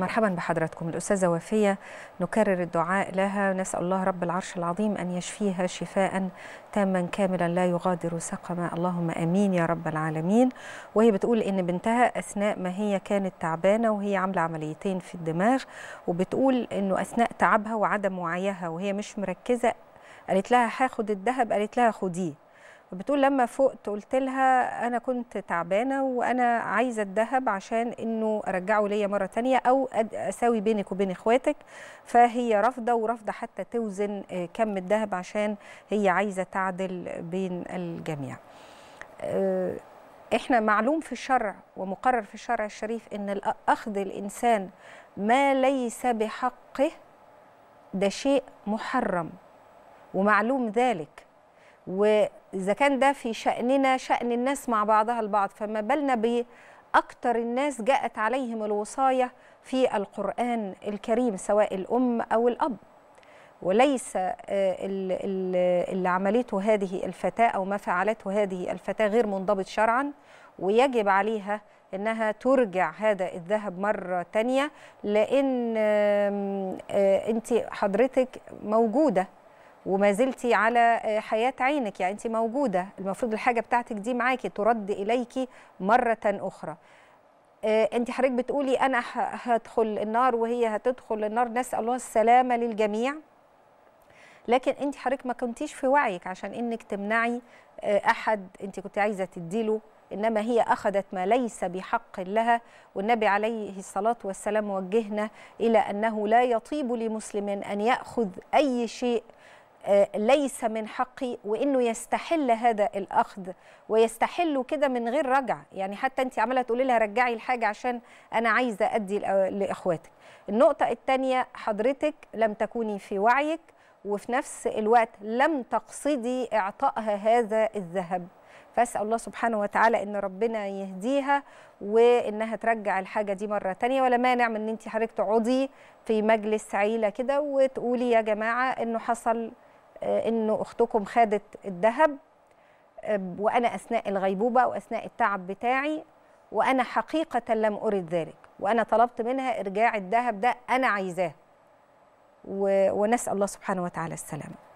مرحبا بحضراتكم الأستاذة وفية نكرر الدعاء لها نسأل الله رب العرش العظيم أن يشفيها شفاء تاما كاملا لا يغادر سقما اللهم أمين يا رب العالمين وهي بتقول إن بنتها أثناء ما هي كانت تعبانة وهي عاملة عمليتين في الدماغ وبتقول إنه أثناء تعبها وعدم وعيها وهي مش مركزة قالت لها هاخد الذهب قالت لها خديه بتقول لما فقت قلت لها انا كنت تعبانه وانا عايزه الذهب عشان انه ارجعه ليا مره تانية او اساوي بينك وبين اخواتك فهي رافضه ورافضه حتى توزن آه، كم الذهب عشان هي عايزه تعدل بين الجميع آه، احنا معلوم في الشرع ومقرر في الشرع الشريف ان اخذ الانسان ما ليس بحقه ده شيء محرم ومعلوم ذلك واذا كان ده في شاننا شان الناس مع بعضها البعض فما بالنا باكثر الناس جاءت عليهم الوصايه في القران الكريم سواء الام او الاب وليس آه، اللي عملته هذه الفتاه او ما فعلته هذه الفتاه غير منضبط شرعا ويجب عليها انها ترجع هذا الذهب مره تانيه لان آه، انت حضرتك موجوده وما زلتي على آه، حياه عينك يعني انت موجوده المفروض الحاجه بتاعتك دي معاكي ترد اليكي مره اخرى آه، انت حضرتك بتقولي انا هدخل النار وهي هتدخل النار نسال الله السلامه للجميع لكن انت حضرتك ما كنتيش في وعيك عشان انك تمنعي آه، احد انت كنت عايزه تديله انما هي اخذت ما ليس بحق لها والنبي عليه الصلاه والسلام وجهنا الى انه لا يطيب لمسلم ان ياخذ اي شيء آه، ليس من حقي وانه يستحل هذا الاخذ ويستحله كده من غير رجع يعني حتى انت عماله تقولي لها رجعي الحاجه عشان انا عايزه ادي لاخواتك النقطه الثانيه حضرتك لم تكوني في وعيك وفي نفس الوقت لم تقصدي اعطائها هذا الذهب فاسال الله سبحانه وتعالى ان ربنا يهديها وانها ترجع الحاجه دي مره تانية ولا مانع من ان انت حضرتك تقعدي في مجلس عيله كده وتقولي يا جماعه انه حصل آه، انه اختكم خدت الذهب آه، وانا اثناء الغيبوبه واثناء التعب بتاعي وانا حقيقه لم ارد ذلك وانا طلبت منها ارجاع الذهب ده انا عايزاه ونسال الله سبحانه وتعالى السلامه